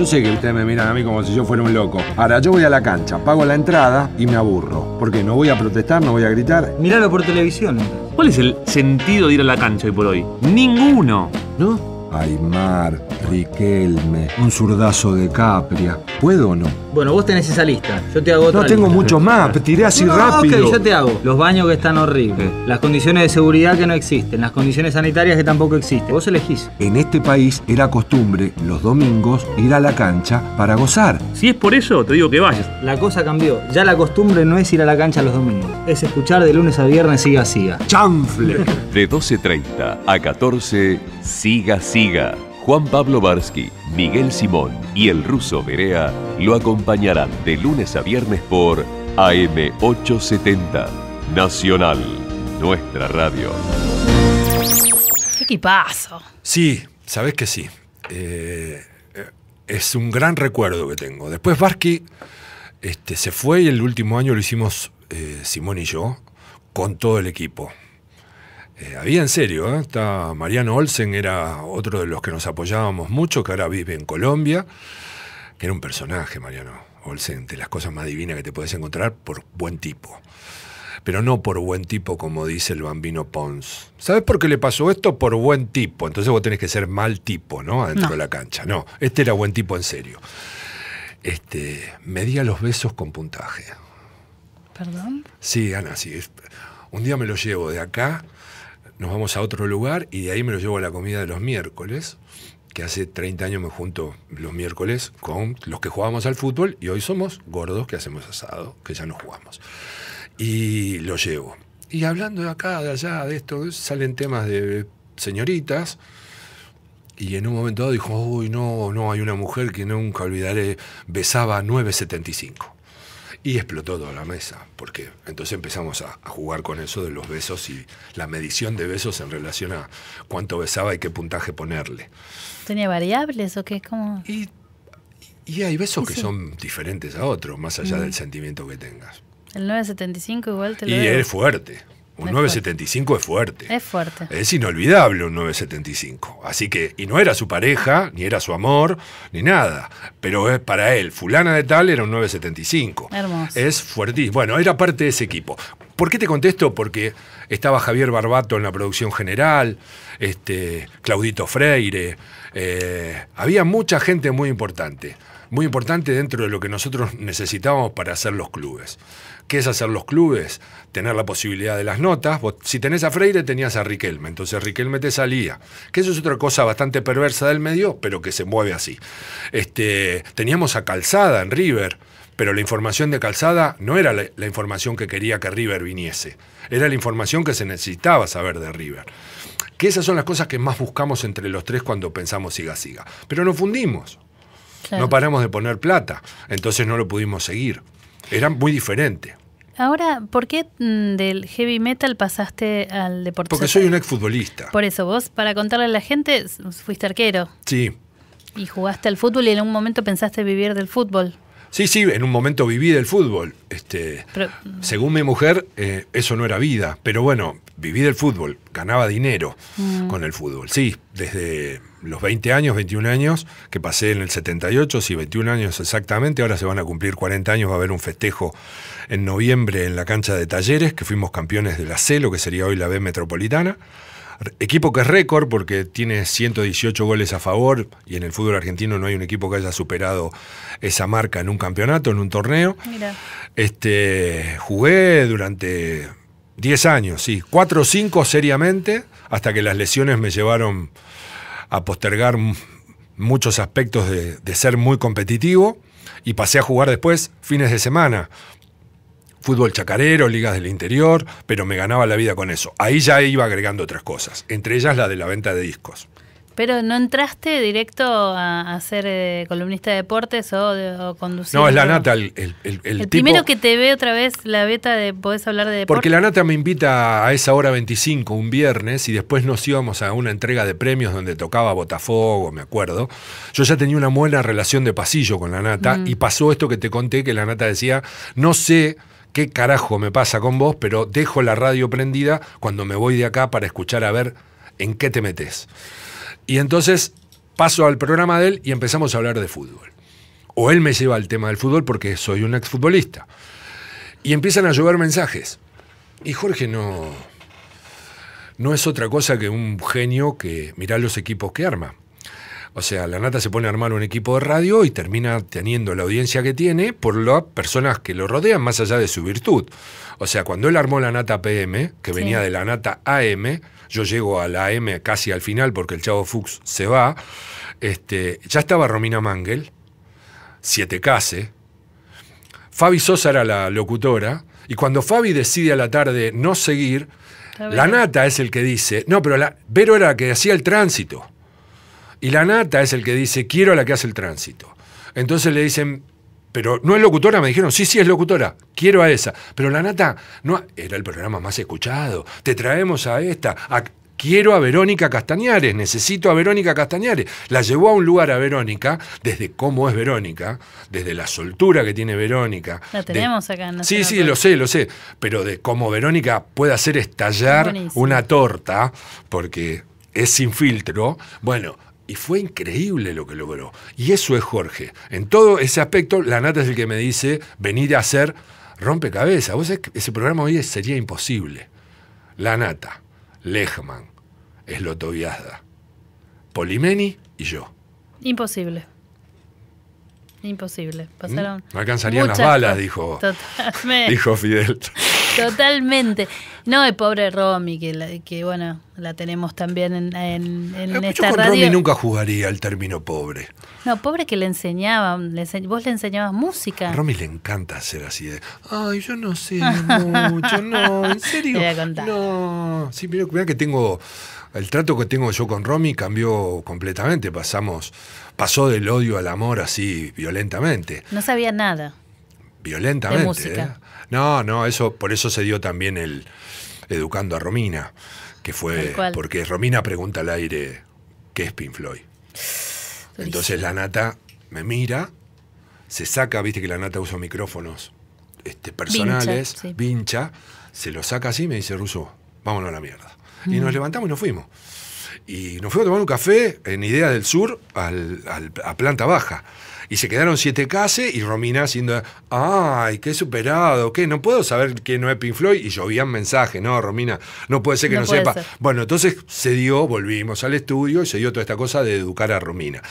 Yo sé que ustedes me miran a mí como si yo fuera un loco. Ahora, yo voy a la cancha, pago la entrada y me aburro. Porque no voy a protestar, no voy a gritar. Míralo por televisión. ¿Cuál es el sentido de ir a la cancha hoy por hoy? Ninguno, ¿no? Aymar, Riquelme, un zurdazo de Capria. ¿Puedo o no? Bueno, vos tenés esa lista. Yo te hago otra. No tengo mucho muchos más, tiré así no, rápido. Ok, yo te hago. Los baños que están horribles, las condiciones de seguridad que no existen, las condiciones sanitarias que tampoco existen. Vos elegís. En este país era costumbre los domingos ir a la cancha para gozar. Si es por eso, te digo que vayas. La cosa cambió. Ya la costumbre no es ir a la cancha los domingos, es escuchar de lunes a viernes siga siga. ¡Chanfle! De 12.30 a 14, siga siga. Juan Pablo Barsky, Miguel Simón y el ruso Berea lo acompañarán de lunes a viernes por AM870, Nacional, nuestra radio. ¡Qué equipazo! Sí, sabes que sí. Eh, eh, es un gran recuerdo que tengo. Después Barsky este, se fue y el último año lo hicimos eh, Simón y yo con todo el equipo. Eh, había en serio, ¿eh? Está Mariano Olsen era otro de los que nos apoyábamos mucho, que ahora vive en Colombia, que era un personaje, Mariano Olsen, de las cosas más divinas que te puedes encontrar por buen tipo. Pero no por buen tipo como dice el bambino Pons. ¿Sabes por qué le pasó esto? Por buen tipo. Entonces vos tenés que ser mal tipo, ¿no? Adentro de la cancha. No, este era buen tipo en serio. Este, medía los besos con puntaje. ¿Perdón? Sí, Ana, sí. Un día me lo llevo de acá nos vamos a otro lugar y de ahí me lo llevo a la comida de los miércoles, que hace 30 años me junto los miércoles con los que jugábamos al fútbol y hoy somos gordos que hacemos asado, que ya no jugamos. Y lo llevo. Y hablando de acá, de allá, de esto, salen temas de señoritas. Y en un momento dado dijo, uy, no, no, hay una mujer que nunca olvidaré, besaba 975. Y explotó toda la mesa, porque entonces empezamos a, jugar con eso de los besos y la medición de besos en relación a cuánto besaba y qué puntaje ponerle. ¿Tenía variables o qué? Y, y hay besos que son diferentes a otros, más allá mm. del sentimiento que tengas. El 975 igual te lo Y es fuerte. Un 975 es fuerte. Es fuerte. Es inolvidable un 975. Así que, y no era su pareja, ni era su amor, ni nada. Pero es para él, fulana de tal era un 975. Hermoso. Es fuertísimo. Bueno, era parte de ese equipo. ¿Por qué te contesto? Porque estaba Javier Barbato en la producción general, este, Claudito Freire, eh, había mucha gente muy importante, muy importante dentro de lo que nosotros necesitábamos para hacer los clubes. ¿Qué es hacer los clubes? Tener la posibilidad de las notas. si tenés a Freire, tenías a Riquelme. Entonces Riquelme te salía. Que eso es otra cosa bastante perversa del medio, pero que se mueve así. Este, teníamos a Calzada en River. Pero la información de Calzada no era la, información que quería que River viniese, era la información que se necesitaba saber de River. Que esas son las cosas que más buscamos entre los tres cuando pensamos siga siga. Pero no fundimos, No paramos de poner plata, entonces no lo pudimos seguir. Era muy diferente. Ahora, ¿por qué mm, del heavy metal pasaste al deporte? Porque soy un exfutbolista. Por eso, vos, para contarle a la gente, fuiste arquero. Sí. Y jugaste al fútbol y en un momento pensaste vivir del fútbol. Sí, sí, en un momento viví del fútbol. Este, según mi mujer, eh, eso no era vida. Pero bueno, viví del fútbol, ganaba dinero mm. con el fútbol. Sí, desde los 20 años, 21 años, que pasé en el 78, sí, 21 años exactamente. Ahora se van a cumplir 40 años, va a haber un festejo en noviembre en la cancha de Talleres, que fuimos campeones de la C, lo que sería hoy la B Metropolitana. Equipo que es récord porque tiene 118 goles a favor y en el fútbol argentino no hay un equipo que haya superado esa marca en un campeonato, en un torneo. Este, jugué durante 10 años, sí, 4 o 5 seriamente, hasta que las lesiones me llevaron a postergar muchos aspectos de ser muy competitivo y pasé a jugar después fines de semana, fútbol chacarero, ligas del interior, pero me ganaba la vida con eso. Ahí ya iba agregando otras cosas, entre ellas la de la venta de discos. Pero no entraste directo a, ser eh, columnista de deportes o, de, conducir. No, es la nata. El, el, primero que te ve otra vez la beta de podés hablar de deportes. Porque la nata me invita a esa hora 25, un viernes, y después nos íbamos a una entrega de premios donde tocaba Botafogo, me acuerdo. Yo ya tenía una buena relación de pasillo con la nata mm. y pasó esto que te conté que la nata decía, no sé qué carajo me pasa con vos, pero dejo la radio prendida cuando me voy de acá para escuchar a ver en qué te metes. Y entonces paso al programa de él y empezamos a hablar de fútbol. O él me lleva al tema del fútbol porque soy un exfutbolista. Y empiezan a llover mensajes. Y Jorge no, no es otra cosa que un genio que mira los equipos que arma. O sea, la nata se pone a armar un equipo de radio y termina teniendo la audiencia que tiene por las personas que lo rodean, más allá de su virtud. O sea, cuando él armó la nata PM, que venía de la nata AM, yo llego a la AM casi al final porque el chavo Fuchs se va, este, ya estaba Romina Mangel, Siete Case, Fabi Sosa era la locutora, y cuando Fabi decide a la tarde no seguir, la nata es el que dice, no, pero la, Vero era que hacía el tránsito. Y la nata es el que dice, quiero a la que hace el tránsito. Entonces le dicen, pero no es locutora, me dijeron, sí, sí es locutora, quiero a esa. Pero la nata no, era el programa más escuchado, te traemos a esta. quiero a Verónica Castañares, necesito a Verónica Castañares. La llevó a un lugar a Verónica, desde cómo es Verónica, desde la soltura que tiene Verónica. La tenemos acá en la Sí, sí, lo sé, lo sé, pero de cómo Verónica puede hacer estallar una torta, porque es sin filtro. Bueno, y fue increíble lo que logró. Y eso es Jorge. En todo ese aspecto, la nata es el que me dice, venir a hacer rompecabezas. Vos ese programa hoy sería imposible. La nata, Lechman, Slotoviazda, Polimeni y yo. Imposible. Imposible. ¿Mm? Pasaron. No alcanzarían las balas, dijo, dijo Fidel. Totalmente. No, el pobre Romy, que, que bueno, la tenemos también en, en, esta con Romy nunca jugaría el término pobre. No, pobre que le enseñaba vos le enseñabas música. A Romy le encanta hacer así ay, yo no sé [LAUGHS] mucho, no, en serio. No, sí, mira, mira que tengo, el trato que tengo yo con Romy cambió completamente, pasamos, pasó del odio al amor así violentamente. No sabía nada. Violentamente. ¿eh? No, no, eso, por eso se dio también el Educando a Romina, que fue. Porque Romina pregunta al aire qué es Pink Floyd. Entonces la nata me mira, se saca, viste que la nata usa micrófonos este, personales, vincha, se lo saca así y me dice, Ruso, vámonos a la mierda. Y nos levantamos y nos fuimos. Y nos fuimos a tomar un café en Idea del Sur al, a planta baja. Y se quedaron siete cases y Romina haciendo, ay, qué superado, qué, no puedo saber que no es Pink Floyd. Y llovían mensajes, no, Romina, no puede ser que no, sepa. Bueno, entonces se dio, volvimos al estudio y se dio toda esta cosa de educar a Romina.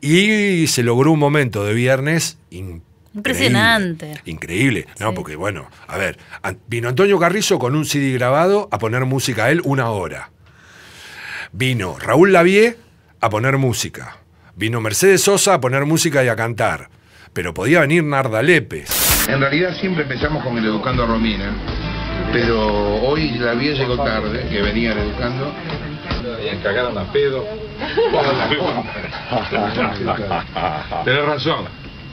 Y se logró un momento de viernes Impresionante. Increíble. No, porque bueno, a ver, vino Antonio Carrizo con un CD grabado a poner música a él una hora. Vino Raúl Lavie a poner música. Vino Mercedes Sosa a poner música y a cantar, pero podía venir Narda Lépez. En realidad siempre empezamos con el Educando a Romina, pero hoy la vía llegó tarde, que venían educando. Y cagaron a pedo. [LAUGHS] tenés razón.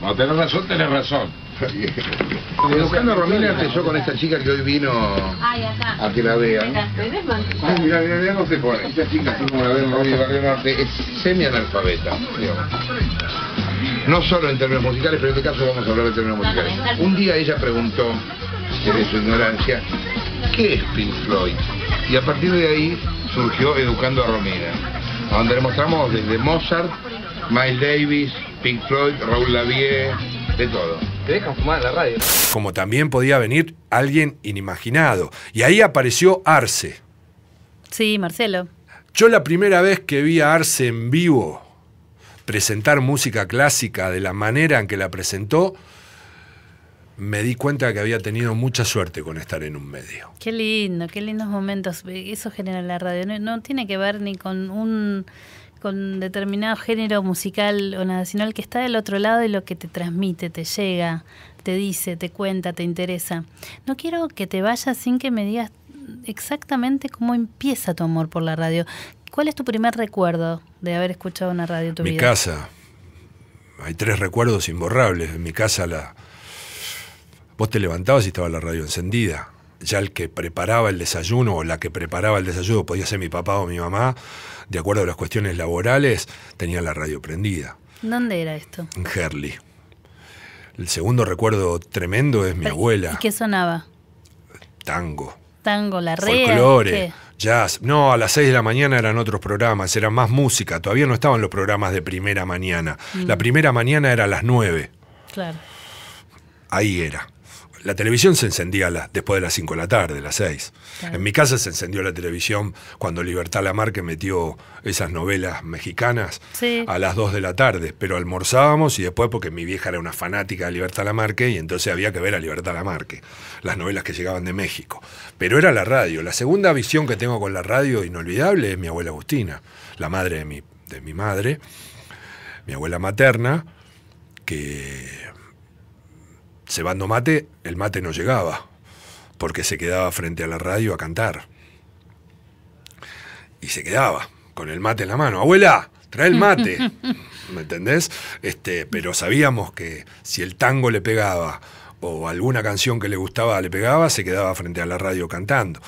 No, tenés razón, tenés razón. Educando [LAUGHS] a Romina empezó con esta chica que hoy vino a que la vean. Ay, no se pone. Esta chica, es semi-analfabeta, No solo en términos musicales, pero en este caso vamos a hablar de términos musicales. Un día ella preguntó, desde su ignorancia, ¿qué es Pink Floyd? Y a partir de ahí surgió Educando a Romina, donde le mostramos desde Mozart, Miles Davis, Pink Floyd, Raúl Lavie, todo. Te dejan fumar la radio. Como también podía venir alguien inimaginado. Y ahí apareció Arce. Sí, Marcelo. Yo la primera vez que vi a Arce en vivo presentar música clásica de la manera en que la presentó, me di cuenta que había tenido mucha suerte con estar en un medio. Qué lindo, qué lindos momentos. Eso genera la radio. no tiene que ver ni con un con determinado género musical o nacional que está del otro lado y lo que te transmite, te llega, te dice, te cuenta, te interesa. No quiero que te vayas sin que me digas exactamente cómo empieza tu amor por la radio. ¿Cuál es tu primer recuerdo de haber escuchado una radio en tu vida? Mi casa. Hay tres recuerdos imborrables. En mi casa la vos te levantabas y estaba la radio encendida ya el que preparaba el desayuno o la que preparaba el desayuno, podía ser mi papá o mi mamá, de acuerdo a las cuestiones laborales, tenía la radio prendida. ¿Dónde era esto? En Herley. El segundo recuerdo tremendo es mi abuela. ¿Y qué sonaba? Tango. Tango, la red. Folclore. Jazz. No, a las seis de la mañana eran otros programas, era más música. Todavía no estaban los programas de primera mañana. La mm. primera mañana era a las nueve. Claro. Ahí era la televisión se encendía después de las 5 de la tarde, las 6. En mi casa se encendió la televisión cuando Libertad Lamarque metió esas novelas mexicanas a las 2 de la tarde, pero almorzábamos y después, porque mi vieja era una fanática de Libertad Lamarque, y entonces había que ver a Libertad Lamarque, las novelas que llegaban de México. Pero era la radio. La segunda visión que tengo con la radio inolvidable es mi abuela Agustina, la madre de mi, de mi madre, mi abuela materna, que cebando mate, el mate no llegaba, porque se quedaba frente a la radio a cantar. Y se quedaba, con el mate en la mano. Abuela, trae el mate. [LAUGHS] ¿Me entendés? Este, pero sabíamos que si el tango le pegaba o alguna canción que le gustaba le pegaba, se quedaba frente a la radio cantando.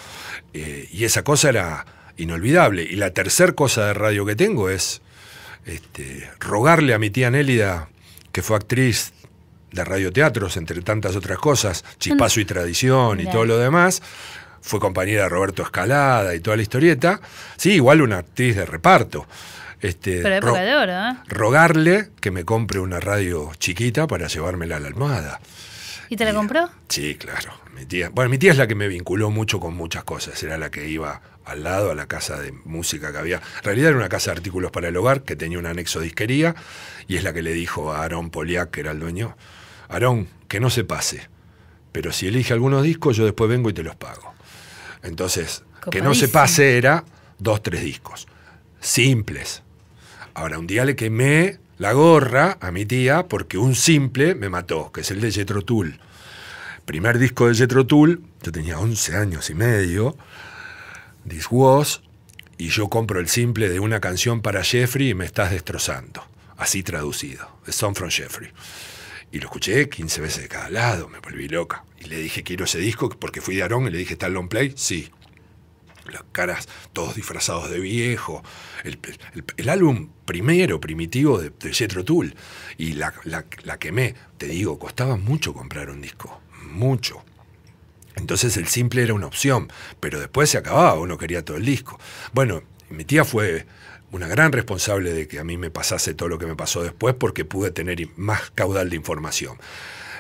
Eh, y esa cosa era inolvidable. Y la tercer cosa de radio que tengo es este, rogarle a mi tía Nélida, que fue actriz de radioteatros, entre tantas otras cosas, Chispazo y Tradición y todo lo demás. Fue compañera de Roberto Escalada y toda la historieta. Sí, igual una actriz de reparto. Este, Pero de oro, ¿eh? Rogarle que me compre una radio chiquita para llevármela a la almohada. ¿Y te la compró? Sí, claro. Mi tía, bueno, mi tía es la que me vinculó mucho con muchas cosas. Era la que iba al lado a la casa de música que había. En realidad era una casa de artículos para el hogar que tenía un anexo de disquería y es la que le dijo a Aaron Poliak, que era el dueño, Aarón, que no se pase. Pero si elige algunos discos, yo después vengo y te los pago. Entonces, que no se pase era dos, tres discos. Simples. Ahora, un día le quemé la gorra a mi tía porque un simple me mató, que es el de Jetro Tool Primer disco de Jetro Tool yo tenía 11 años y medio, This Was, y yo compro el simple de una canción para Jeffrey y me estás destrozando. Así traducido, The Song from Jeffrey. Y lo escuché 15 veces de cada lado, me volví loca. Y le dije, quiero ese disco porque fui de Arón y le dije, ¿está el long play? Sí. Las caras todos disfrazados de viejo. El, álbum primero, primitivo de, Jetro Tool. Y la, la, la quemé. Te digo, costaba mucho comprar un disco. Mucho. Entonces el simple era una opción, pero después se acababa, uno quería todo el disco. Bueno, mi tía fue una gran responsable de que a mí me pasase todo lo que me pasó después porque pude tener más caudal de información.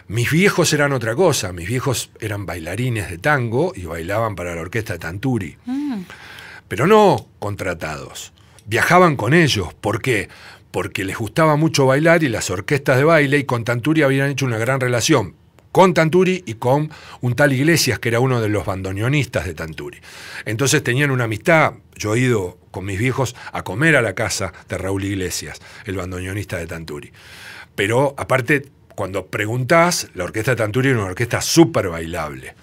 Mis viejos eran otra cosa, mis viejos eran bailarines de tango y bailaban para la orquesta de Tanturi, mm. pero no contratados. Viajaban con ellos, ¿por qué? Porque les gustaba mucho bailar y las orquestas de baile y con Tanturi habían hecho una gran relación, con Tanturi y con un tal Iglesias, que era uno de los bandoneonistas de Tanturi. Entonces tenían una amistad, yo he ido con mis viejos a comer a la casa de Raúl Iglesias, el bandoneonista de Tanturi. Pero aparte, cuando preguntás, la orquesta de Tanturi era una orquesta súper bailable.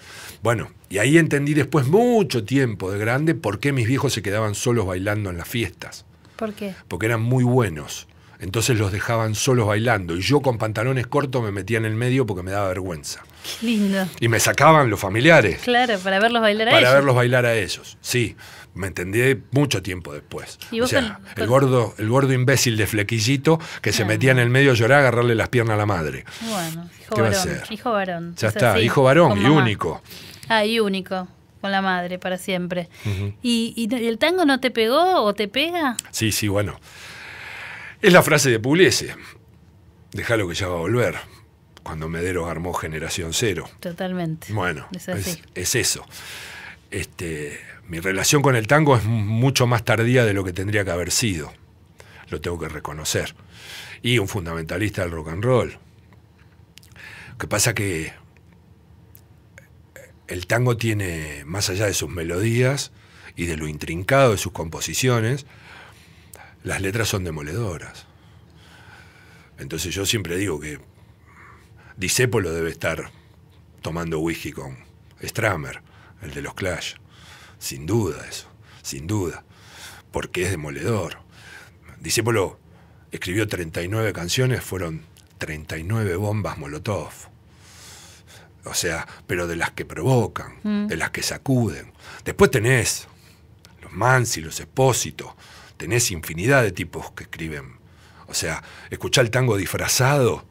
Bueno, y ahí entendí después mucho tiempo de grande por qué mis viejos se quedaban solos bailando en las fiestas. ¿Por qué? Porque eran muy buenos. Entonces los dejaban solos bailando. Y yo con pantalones cortos me metía en el medio porque me daba vergüenza. Qué lindo. Y me sacaban los familiares. Claro, para verlos bailar a ellos. Para verlos bailar a ellos, sí. Me entendí mucho tiempo después. o sea, el gordo, el gordo imbécil de flequillito que se metía en el medio a llorar, a agarrarle las piernas a la madre. Bueno, hijo varón. Hijo varón. Ya está, hijo varón y único. Ah, y único con la madre para siempre. ¿Y, el tango no te pegó o te pega? Sí, sí, bueno. Es la frase de Pugliese. lo que ya va a volver. Cuando Medero armó Generación Cero. Totalmente. Bueno, es, eso. Este, mi relación con el tango es mucho más tardía de lo que tendría que haber sido. Lo tengo que reconocer. Y un fundamentalista del rock and roll. Lo que pasa que el tango tiene, más allá de sus melodías y de lo intrincado de sus composiciones, las letras son demoledoras. Entonces yo siempre digo que Disépolo debe estar tomando whisky con Stramer, el de los Clash. Sin duda eso, sin duda. Porque es demoledor. Disépolo escribió 39 canciones, fueron 39 bombas Molotov. O sea, pero de las que provocan, mm. de las que sacuden. Después tenés los Mansi, los Espósitos, tenés infinidad de tipos que escriben. O sea, escuchá el tango disfrazado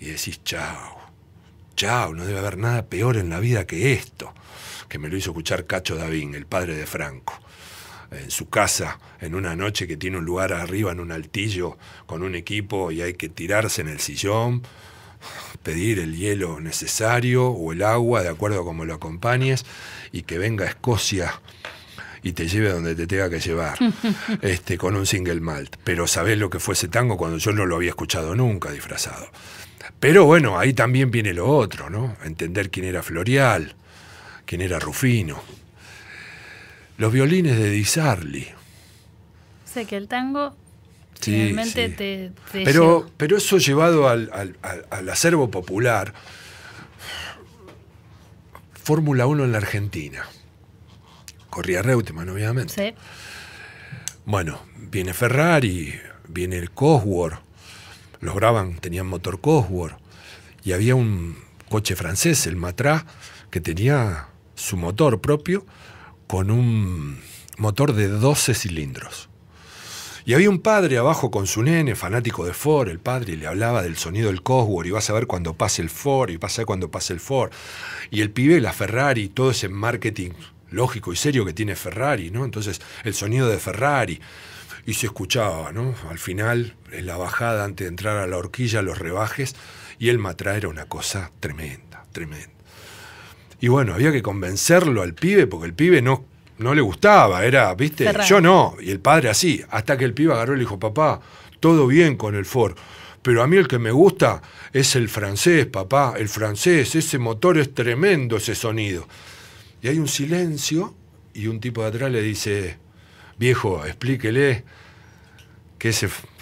y decís, chao, chao, no debe haber nada peor en la vida que esto, que me lo hizo escuchar Cacho Davín, el padre de Franco en su casa en una noche que tiene un lugar arriba en un altillo con un equipo y hay que tirarse en el sillón, pedir el hielo necesario o el agua de acuerdo a como lo acompañes y que venga a Escocia y te lleve donde te tenga que llevar, [LAUGHS] este, con un single malt. Pero sabés lo que fue ese tango cuando yo no lo había escuchado nunca disfrazado. Pero bueno, ahí también viene lo otro, ¿no? Entender quién era Florial, quién era Rufino. Los violines de Disarli sé que el tango sí, Te, pero, pero eso llevado al acervo popular, Fórmula 1 en la Argentina corría Reutemann, obviamente. Sí. Bueno, viene Ferrari, viene el Cosworth, los graban, tenían motor Cosworth, y había un coche francés, el Matra, que tenía su motor propio con un motor de 12 cilindros. Y había un padre abajo con su nene, fanático de Ford, el padre, le hablaba del sonido del Cosworth, y vas a ver cuando pase el Ford, y vas a ver cuando pase el Ford. Y el pibe, la Ferrari, todo ese marketing lógico y serio que tiene Ferrari, ¿no? Entonces, el sonido de Ferrari. Y se escuchaba, ¿no? Al final, en la bajada, antes de entrar a la horquilla, los rebajes, y el Matra era una cosa tremenda, tremenda. Y bueno, había que convencerlo al pibe, porque el pibe no, no le gustaba, era, ¿viste? Yo no, y el padre así, hasta que el pibe agarró y le dijo, papá, todo bien con el Ford pero a mí el que me gusta es el francés, papá, el francés, ese motor es tremendo, ese sonido. Y hay un silencio y un tipo de atrás le dice, viejo, explíquele que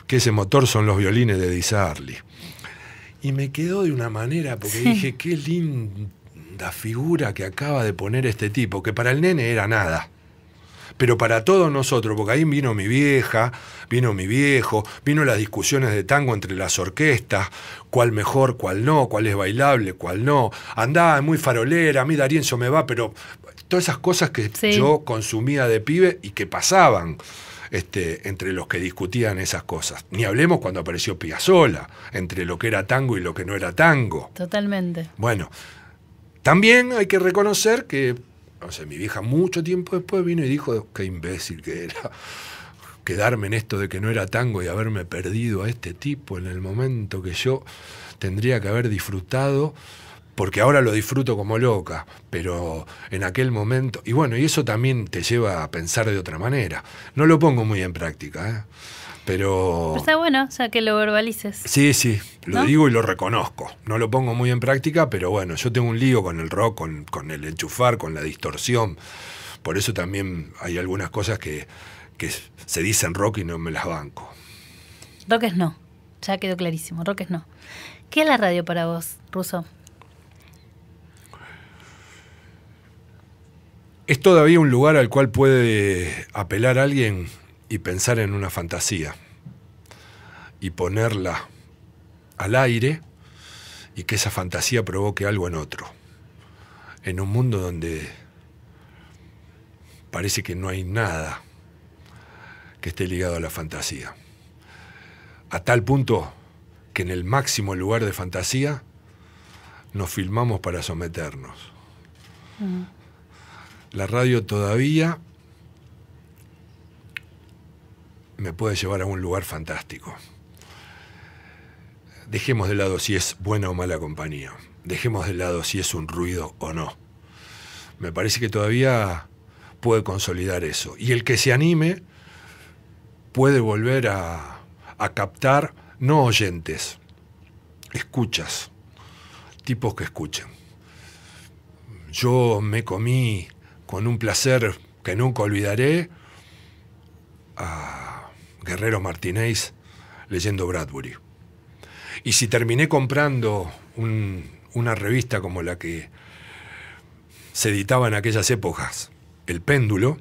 ese, motor son los violines de Disarli. Y me quedó de una manera, porque dije, qué linda figura que acaba de poner este tipo, que para el nene era nada pero para todos nosotros, porque ahí vino mi vieja, vino mi viejo, vino las discusiones de tango entre las orquestas, cuál mejor, cuál no, cuál es bailable, cuál no. Andaba muy farolera, a mí Darienzo me va, pero todas esas cosas que yo consumía de pibe y que pasaban. Este, entre los que discutían esas cosas. Ni hablemos cuando apareció Piazzola, entre lo que era tango y lo que no era tango. Totalmente. Bueno, también hay que reconocer que mi vieja mucho tiempo después vino y dijo, qué imbécil que era quedarme en esto de que no era tango y haberme perdido a este tipo en el momento que yo tendría que haber disfrutado, porque ahora lo disfruto como loca, pero en aquel momento, y bueno, y eso también te lleva a pensar de otra manera. No lo pongo muy en práctica. ¿eh? Pero... está bueno, o sea, que lo verbalices. Sí, sí, lo digo y lo reconozco. No lo pongo muy en práctica, pero bueno, yo tengo un lío con el rock, con, el enchufar, con la distorsión. Por eso también hay algunas cosas que, que se dicen rock y no me las banco. Rock es no, ya quedó clarísimo, rock es no. ¿Qué es la radio para vos, Ruso? Es todavía un lugar al cual puede apelar alguien y pensar en una fantasía y ponerla al aire y que esa fantasía provoque algo en otro. En un mundo donde parece que no hay nada que esté ligado a la fantasía. A tal punto que en el máximo lugar de fantasía nos filmamos para someternos. Mm. La radio todavía me puede llevar a un lugar fantástico. Dejemos de lado si es buena o mala compañía. Dejemos de lado si es un ruido o no. Me parece que todavía puede consolidar eso. Y el que se anime puede volver a, a captar no oyentes, escuchas, tipos que escuchen. Yo me comí con un placer que nunca olvidaré a Guerrero Martínez leyendo Bradbury. Y si terminé comprando una revista como la que se editaba en aquellas épocas, El Péndulo,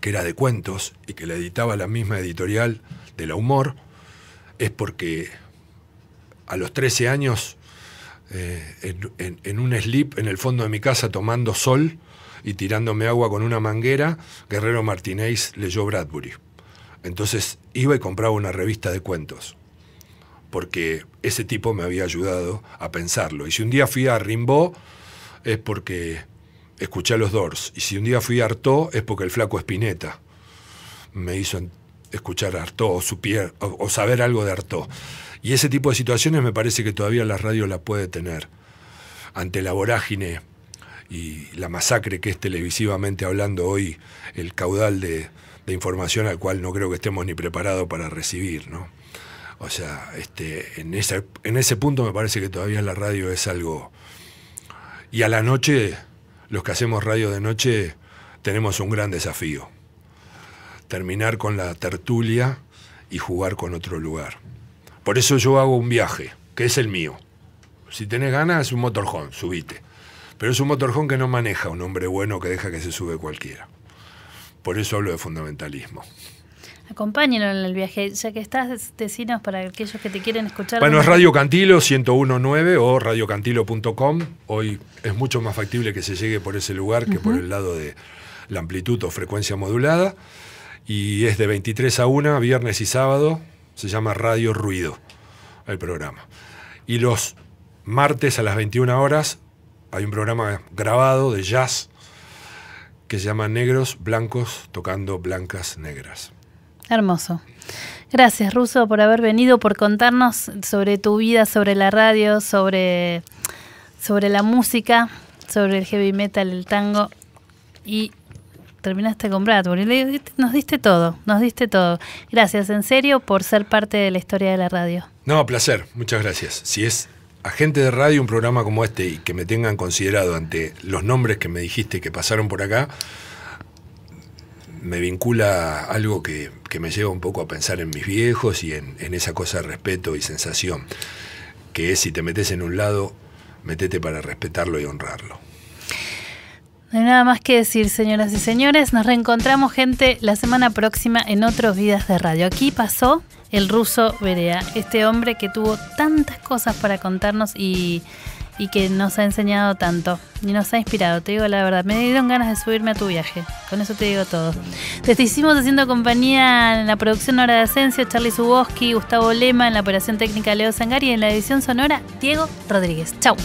que era de cuentos y que la editaba la misma editorial de La Humor, es porque a los 13 años, eh, en, en, un slip en el fondo de mi casa tomando sol y tirándome agua con una manguera, Guerrero Martínez leyó Bradbury. Entonces iba y compraba una revista de cuentos, porque ese tipo me había ayudado a pensarlo. Y si un día fui a Rimbaud, es porque escuché a los Doors. Y si un día fui a Artaud, es porque el flaco Espineta me hizo escuchar a Artaud o, saber algo de Artaud. Y ese tipo de situaciones me parece que todavía la radio la puede tener. Ante la vorágine y la masacre que es televisivamente hablando hoy el caudal de, de información al cual no creo que estemos ni preparados para recibir, ¿no? O sea, este, en, en ese punto me parece que todavía la radio es algo... Y a la noche, los que hacemos radio de noche, tenemos un gran desafío. Terminar con la tertulia y jugar con otro lugar. Por eso yo hago un viaje, que es el mío. Si tenés ganas, es un motorjón, subite. Pero es un motorjón que no maneja un hombre bueno que deja que se sube cualquiera. Por eso hablo de fundamentalismo. Acompáñenlo en el viaje, ya que estás, decinos para aquellos que te quieren escuchar. Bueno, es Radio Cantilo 1019 o radiocantilo.com. Hoy es mucho más factible que se llegue por ese lugar que por el lado de la amplitud o frecuencia modulada. Y es de 23 a 1, viernes y sábado. Se llama Radio Ruido el programa. Y los martes a las 21 horas hay un programa grabado de jazz que se llama Negros Blancos Tocando Blancas Negras. Hermoso. Gracias, Ruso, por haber venido, por contarnos sobre tu vida, sobre la radio, sobre, sobre la música, sobre el heavy metal, el tango. Y terminaste con Bradbury. Nos diste todo, nos diste todo. Gracias, en serio, por ser parte de la historia de la radio. No, placer. Muchas gracias. Si es a gente de radio un programa como este y que me tengan considerado ante los nombres que me dijiste que pasaron por acá, me vincula algo que, me lleva un poco a pensar en mis viejos y en, en, esa cosa de respeto y sensación, que es si te metes en un lado, metete para respetarlo y honrarlo. No hay nada más que decir, señoras y señores. Nos reencontramos, gente, la semana próxima en otros Vidas de Radio. Aquí pasó el ruso Berea, este hombre que tuvo tantas cosas para contarnos y, que nos ha enseñado tanto y nos ha inspirado, te digo la verdad, me dieron ganas de subirme a tu viaje, con eso te digo todo. Te hicimos haciendo compañía en la producción Hora de Asensio, Charlie Suboski, Gustavo Lema, en la operación técnica Leo Sangari y en la edición sonora Diego Rodríguez. Chau.